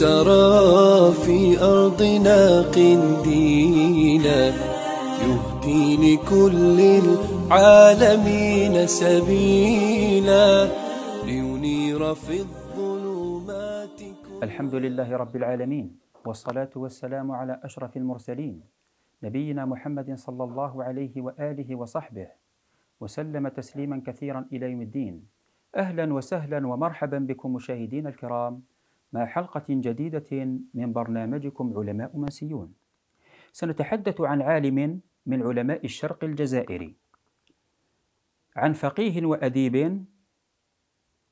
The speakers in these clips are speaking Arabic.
سرى في أرضنا قنديلا يهدي لكل العالمين سبيلا لينير في الظلمات الحمد لله رب العالمين والصلاة والسلام على أشرف المرسلين نبينا محمد صلى الله عليه وآله وصحبه وسلم تسليما كثيرا إلى يوم الدين أهلا وسهلا ومرحبا بكم مشاهدين الكرام مع حلقة جديدة من برنامجكم علماء منسيون. سنتحدث عن عالم من علماء الشرق الجزائري. عن فقيه وأديب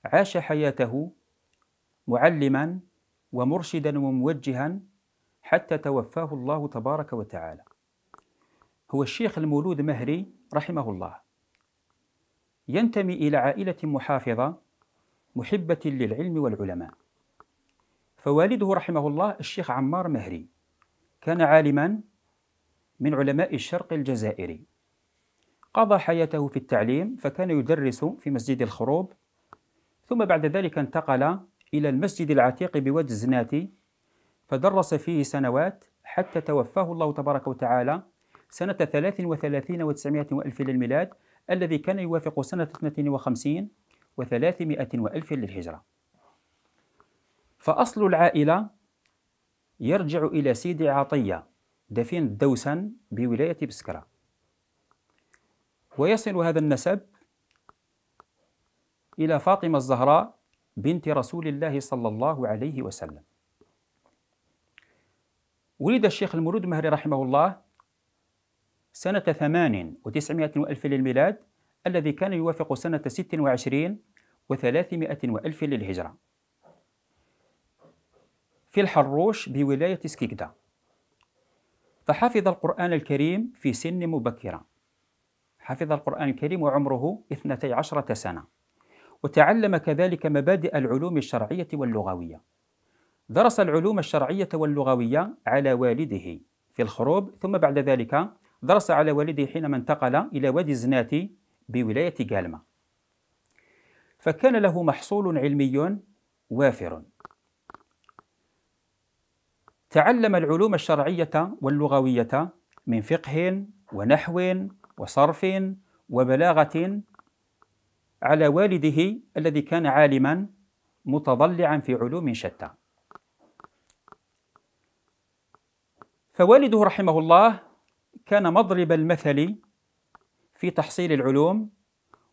عاش حياته معلما ومرشدا وموجها حتى توفاه الله تبارك وتعالى. هو الشيخ المولود مهري رحمه الله. ينتمي إلى عائلة محافظة محبة للعلم والعلماء. فوالده رحمه الله الشيخ عمار مهري كان عالما من علماء الشرق الجزائري قضى حياته في التعليم فكان يدرس في مسجد الخروب ثم بعد ذلك انتقل إلى المسجد العتيق بواد الزناتي فدرس فيه سنوات حتى توفاه الله تبارك وتعالى سنة 33 و900 وألف للميلاد الذي كان يوافق سنة 52 و300 وألف للهجرة فأصل العائلة يرجع إلى سيدي عطية دفين الدوسن بولاية بسكرة ويصل هذا النسب إلى فاطمة الزهراء بنت رسول الله صلى الله عليه وسلم ولد الشيخ المرود مهري رحمه الله سنة ثمان وتسعمائة وألف للميلاد الذي كان يوافق سنة ست وعشرين وثلاثمائة وألف للهجرة في الحروش بولاية سكيكدا فحفظ القرآن الكريم في سن مبكرة حفظ القرآن الكريم وعمره 12 سنة وتعلم كذلك مبادئ العلوم الشرعية واللغوية درس العلوم الشرعية واللغوية على والده في الخروب ثم بعد ذلك درس على والده حينما انتقل إلى وادي الزناتي بولاية جالمة فكان له محصول علمي وافر تعلم العلوم الشرعية واللغوية من فقه ونحو وصرف وبلاغة على والده الذي كان عالما متضلعا في علوم شتى فوالده رحمه الله كان مضرب المثل في تحصيل العلوم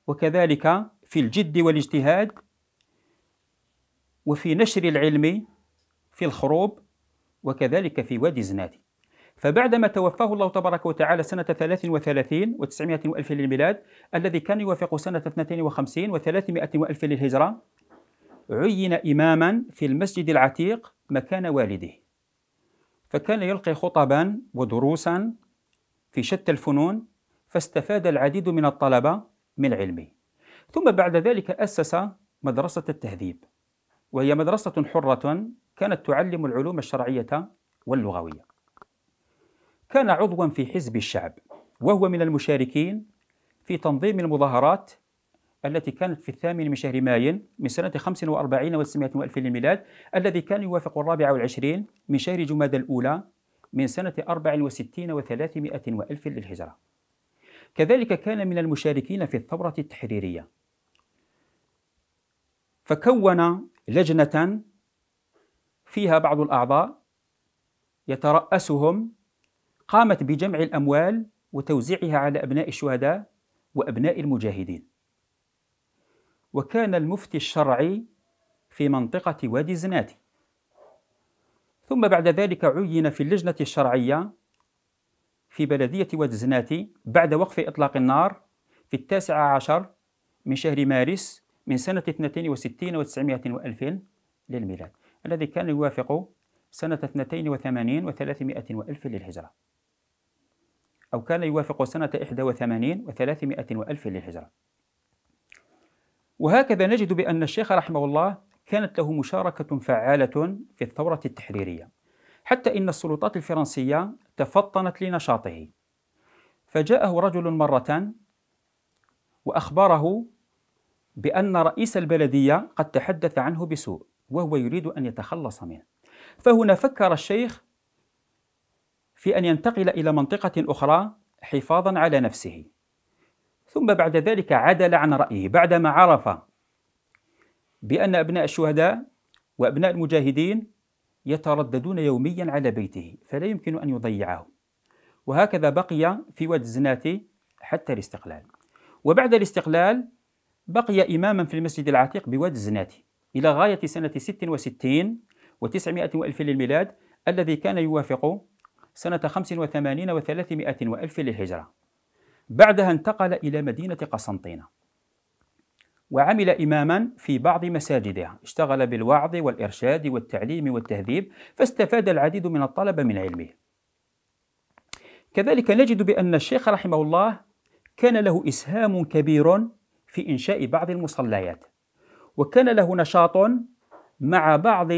وكذلك في الجد والاجتهاد وفي نشر العلم في الخروب وكذلك في وادي زنادي فبعدما توفاه الله تبارك وتعالى سنة 33 و900 وألف للميلاد الذي كان يوافق سنة 52 و300 وألف للهجرة عين إماما في المسجد العتيق مكان والده فكان يلقي خطبا ودروسا في شتى الفنون فاستفاد العديد من الطلبة من علمه ثم بعد ذلك أسس مدرسة التهذيب وهي مدرسة حرة كانت تعلم العلوم الشرعية واللغوية كان عضوا في حزب الشعب وهو من المشاركين في تنظيم المظاهرات التي كانت في الثامن من شهر مايو من سنة 45 و900 وألف للميلاد الذي كان يوافق الرابع والعشرين من شهر جماد الأولى من سنة 64 و300 وألف للهجرة كذلك كان من المشاركين في الثورة التحريرية فكون لجنة فيها بعض الأعضاء يترأسهم قامت بجمع الأموال وتوزيعها على أبناء الشهداء وأبناء المجاهدين وكان المفتي الشرعي في منطقة وادي زناتي ثم بعد ذلك عين في اللجنة الشرعية في بلدية وادي زناتي بعد وقف إطلاق النار في التاسع عشر من شهر مارس من سنة 62 و900 وألفين للميلاد الذي كان يوافق سنة 82 و300 الف للهجرة أو كان يوافق سنة 81 و300 الف للهجرة وهكذا نجد بأن الشيخ رحمه الله كانت له مشاركة فعالة في الثورة التحريرية حتى إن السلطات الفرنسية تفطنت لنشاطه فجاءه رجل مرة وأخبره بأن رئيس البلدية قد تحدث عنه بسوء وهو يريد أن يتخلص منه فهنا فكر الشيخ في أن ينتقل إلى منطقة أخرى حفاظا على نفسه ثم بعد ذلك عدل عن رأيه بعدما عرف بأن أبناء الشهداء وأبناء المجاهدين يترددون يوميا على بيته فلا يمكن أن يضيعه وهكذا بقي في واد الزناتي حتى الاستقلال وبعد الاستقلال بقي إماما في المسجد العتيق بواد الزناتي إلى غاية سنة 66 و900 وألف للميلاد الذي كان يوافق سنة 85 و300 وألف للهجرة بعدها انتقل إلى مدينة قسنطينة وعمل إماما في بعض مساجدها اشتغل بالوعظ والإرشاد والتعليم والتهذيب فاستفاد العديد من الطلبة من علمه كذلك نجد بأن الشيخ رحمه الله كان له إسهام كبير في إنشاء بعض المصليات وكان له نشاط مع بعض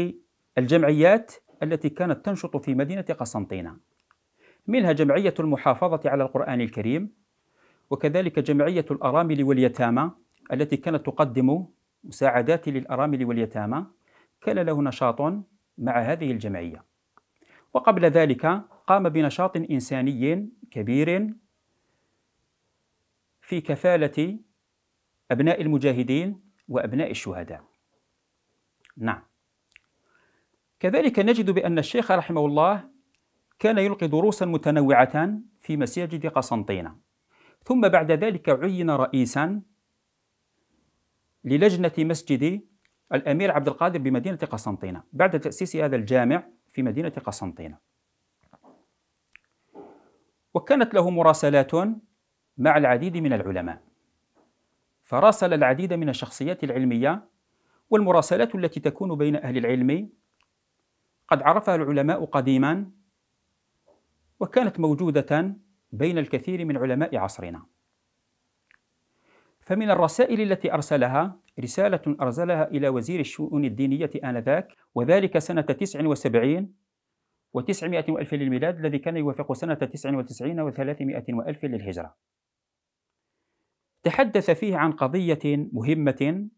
الجمعيات التي كانت تنشط في مدينة قسنطينة منها جمعية المحافظة على القرآن الكريم وكذلك جمعية الأرامل واليتامى التي كانت تقدم مساعدات للأرامل واليتامى كان له نشاط مع هذه الجمعية وقبل ذلك قام بنشاط إنساني كبير في كفالة أبناء المجاهدين وأبناء الشهداء نعم كذلك نجد بأن الشيخ رحمه الله كان يلقي دروسا متنوعة في مساجد قسنطينة ثم بعد ذلك عين رئيسا للجنة مسجد الأمير عبد القادر بمدينة قسنطينة بعد تأسيس هذا الجامع في مدينة قسنطينة وكانت له مراسلات مع العديد من العلماء فراسل العديد من الشخصيات العلمية والمراسلات التي تكون بين أهل العلم قد عرفها العلماء قديما وكانت موجودة بين الكثير من علماء عصرنا فمن الرسائل التي أرسلها رسالة أرسلها إلى وزير الشؤون الدينية آنذاك وذلك سنة 79 و900 وألف للميلاد الذي كان يوافق سنة 99 و300 وألف للهجرة تحدث فيه عن قضية مهمة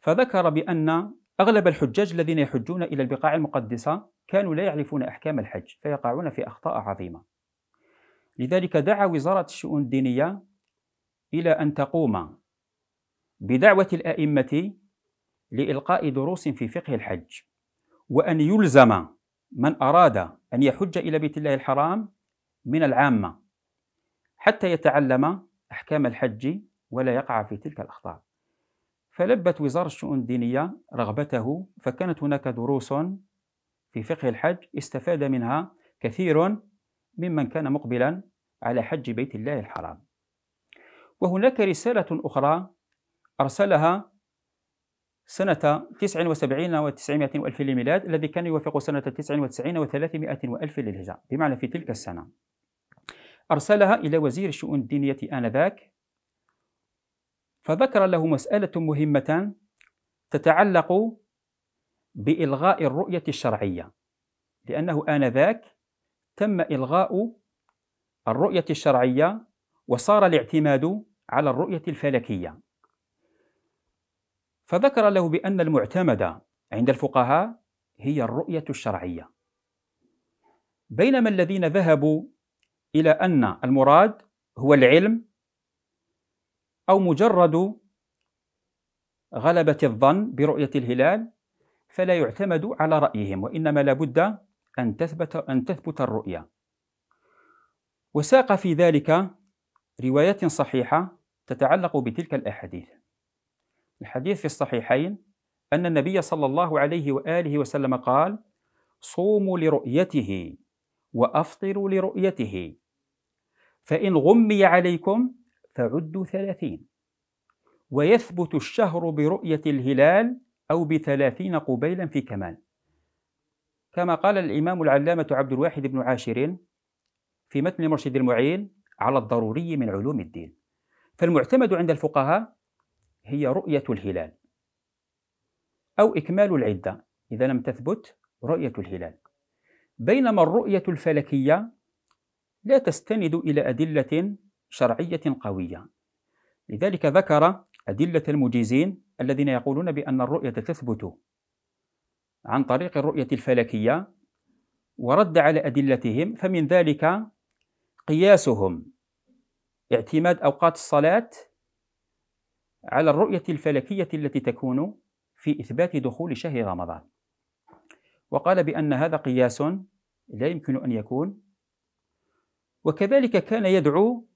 فذكر بأن أغلب الحجاج الذين يحجون إلى البقاع المقدسة كانوا لا يعرفون أحكام الحج فيقعون في أخطاء عظيمة لذلك دعا وزارة الشؤون الدينية إلى أن تقوم بدعوة الأئمة لإلقاء دروس في فقه الحج وأن يلزم من أراد أن يحج إلى بيت الله الحرام من العامة حتى يتعلم أحكام الحج ولا يقع في تلك الأخطاء فلبت وزارة الشؤون الدينية رغبته فكانت هناك دروس في فقه الحج استفاد منها كثير ممن كان مقبلا على حج بيت الله الحرام وهناك رسالة أخرى أرسلها سنة 79 و 900 وألف للميلاد الذي كان يوافق سنة 99 و 300 وألف للهجرة بمعنى في تلك السنة أرسلها إلى وزير الشؤون الدينية آنذاك فذكر له مسألة مهمة تتعلق بإلغاء الرؤية الشرعية لأنه آنذاك تم إلغاء الرؤية الشرعية وصار الاعتماد على الرؤية الفلكية فذكر له بأن المعتمدة عند الفقهاء هي الرؤية الشرعية بينما الذين ذهبوا إلى أن المراد هو العلم أو مجرد غلبة الظن برؤية الهلال فلا يعتمد على رأيهم وإنما لابد أن تثبت أن تثبت الرؤية وساق في ذلك روايات صحيحة تتعلق بتلك الأحاديث الحديث في الصحيحين أن النبي صلى الله عليه وآله وسلم قال صوموا لرؤيته وأفطروا لرؤيته فإن غمي عليكم فعدوا ثلاثين ويثبت الشهر برؤية الهلال أو بثلاثين قبيلا في كمال كما قال الإمام العلامة عبد الواحد بن عاشر في متن مرشد المعين على الضروري من علوم الدين فالمعتمد عند الفقهاء هي رؤية الهلال أو إكمال العدة إذا لم تثبت رؤية الهلال بينما الرؤية الفلكية لا تستند إلى أدلة شرعية قوية لذلك ذكر أدلة المجيزين الذين يقولون بأن الرؤية تثبت عن طريق الرؤية الفلكية ورد على أدلتهم فمن ذلك قياسهم اعتماد أوقات الصلاة على الرؤية الفلكية التي تكون في إثبات دخول شهر رمضان وقال بأن هذا قياس لا يمكن أن يكون وكذلك كان يدعو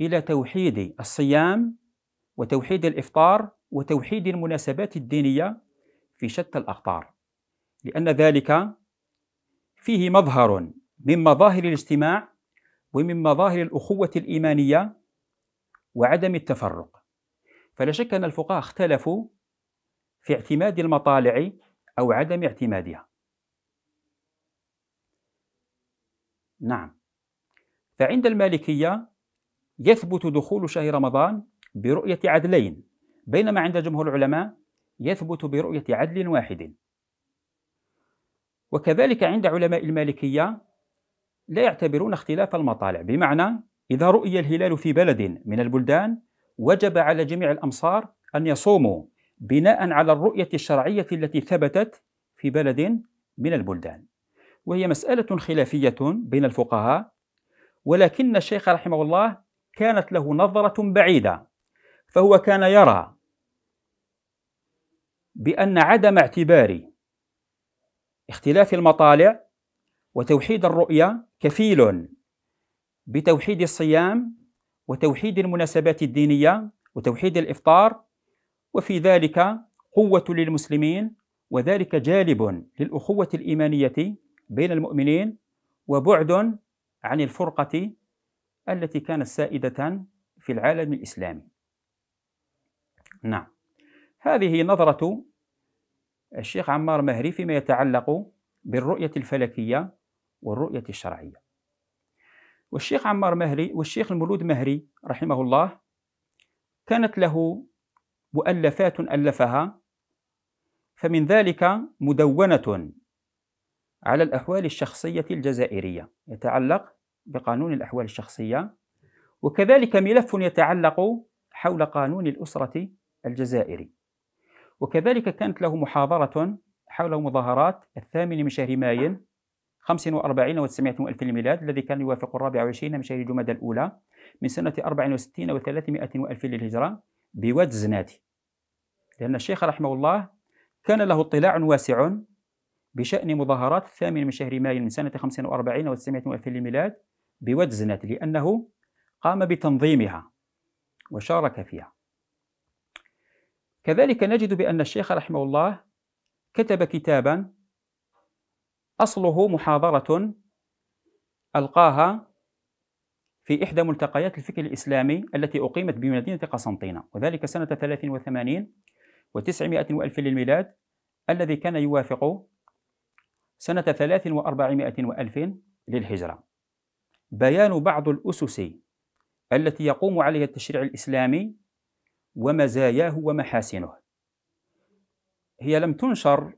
إلى توحيد الصيام وتوحيد الإفطار وتوحيد المناسبات الدينية في شتى الأقطار لأن ذلك فيه مظهر من مظاهر الاجتماع ومن مظاهر الأخوة الإيمانية وعدم التفرق فلا شك أن الفقهاء اختلفوا في اعتماد المطالع أو عدم اعتمادها نعم فعند المالكية يثبت دخول شهر رمضان برؤية عدلين بينما عند جمهور العلماء يثبت برؤية عدل واحد وكذلك عند علماء المالكية لا يعتبرون اختلاف المطالع بمعنى إذا رؤي الهلال في بلد من البلدان وجب على جميع الأمصار أن يصوموا بناء على الرؤية الشرعية التي ثبتت في بلد من البلدان وهي مسألة خلافية بين الفقهاء ولكن الشيخ رحمه الله كانت له نظرة بعيدة فهو كان يرى بأن عدم اعتبار اختلاف المطالع وتوحيد الرؤية كفيل بتوحيد الصيام وتوحيد المناسبات الدينية وتوحيد الإفطار وفي ذلك قوة للمسلمين وذلك جالب للأخوة الإيمانية بين المؤمنين وبعد عن الفرقة التي كانت سائدة في العالم الإسلامي نعم هذه نظرة الشيخ عمار مهري فيما يتعلق بالرؤية الفلكية والرؤية الشرعية والشيخ عمار مهري والشيخ المولود مهري رحمه الله كانت له مؤلفات ألفها فمن ذلك مدونة على الأحوال الشخصية الجزائرية يتعلق بقانون الأحوال الشخصية وكذلك ملف يتعلق حول قانون الأسرة الجزائري وكذلك كانت له محاضرة حول مظاهرات الثامن من شهر مايو 45 و 900 ألف الميلاد الذي كان يوافق الرابع وعشرين من شهر جمادى الأولى من سنة 64 و 300 وألف للهجرة بواد زناتي لأن الشيخ رحمه الله كان له اطلاع واسع بشأن مظاهرات الثامن من شهر مايو من سنة 45 و 900 ألف الميلاد بودزنت لأنه قام بتنظيمها وشارك فيها كذلك نجد بأن الشيخ رحمه الله كتب كتابا أصله محاضرة ألقاها في إحدى ملتقيات الفكر الإسلامي التي أقيمت بمدينة قسنطينة وذلك سنة 83 و900 وألف للميلاد الذي كان يوافق سنة 43 وألف للهجرة بيان بعض الأسس التي يقوم عليها التشريع الإسلامي ومزاياه ومحاسنه هي لم تنشر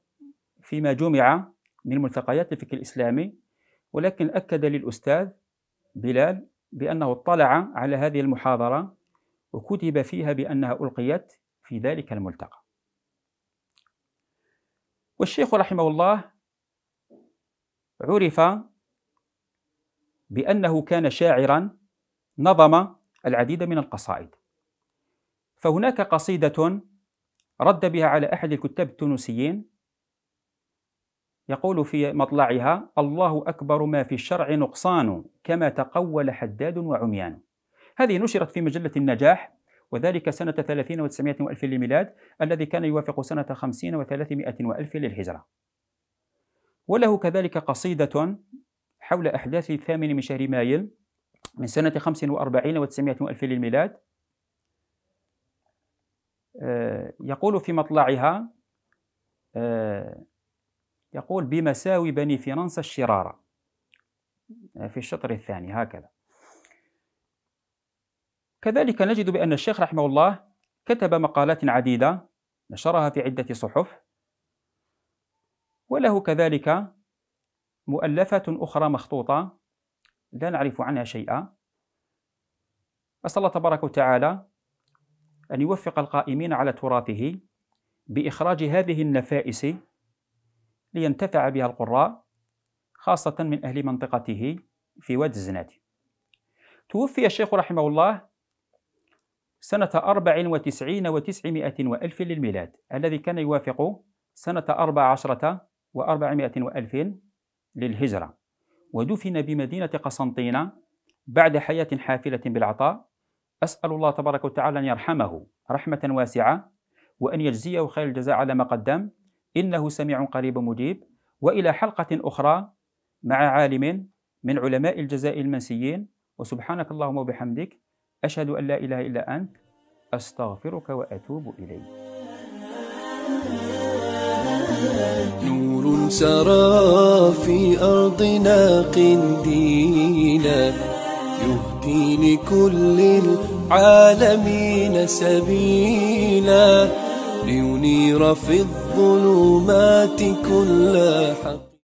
فيما جمع من ملتقيات الفكر الإسلامي ولكن أكد للأستاذ بلال بأنه اطلع على هذه المحاضرة وكتب فيها بأنها ألقيت في ذلك الملتقى والشيخ رحمه الله عرف بأنه كان شاعرا نظم العديد من القصائد فهناك قصيدة رد بها على أحد الكتاب التونسيين يقول في مطلعها الله أكبر ما في الشرع نقصان كما تقول حداد وعميان هذه نشرت في مجلة النجاح وذلك سنة 30 و 900 وألف للميلاد الذي كان يوافق سنة 50 و 300 وألف للهجرة وله كذلك قصيدة حول أحداث الثامن من شهر مايل من سنة 45 و 900 ألف للميلاد آه، يقول في مطلعها آه، يقول بمساوي بني فرنسا الشرارة آه، في الشطر الثاني هكذا كذلك نجد بأن الشيخ رحمه الله كتب مقالات عديدة نشرها في عدة صحف وله كذلك مؤلفة أخرى مخطوطة لا نعرف عنها شيئا أسأل الله تبارك وتعالى أن يوفق القائمين على تراثه بإخراج هذه النفائس لينتفع بها القراء خاصة من أهل منطقته في واد الزناد توفي الشيخ رحمه الله سنة 94 وتسعمائة وألف للميلاد الذي كان يوافق سنة 14 وأربعمائة وألف للهجرة ودفن بمدينة قسنطينة بعد حياة حافلة بالعطاء أسأل الله تبارك وتعالى أن يرحمه رحمة واسعة وأن يجزيه خير الجزاء على ما قدم إنه سميع قريب مجيب وإلى حلقة أخرى مع عالم من علماء الجزاء المنسيين وسبحانك اللهم وبحمدك أشهد أن لا إله إلا أنت أستغفرك وأتوب إليك نور سرى في أرضنا قنديلا يهدي لكل العالمين سبيلا لينير في الظلمات كل حق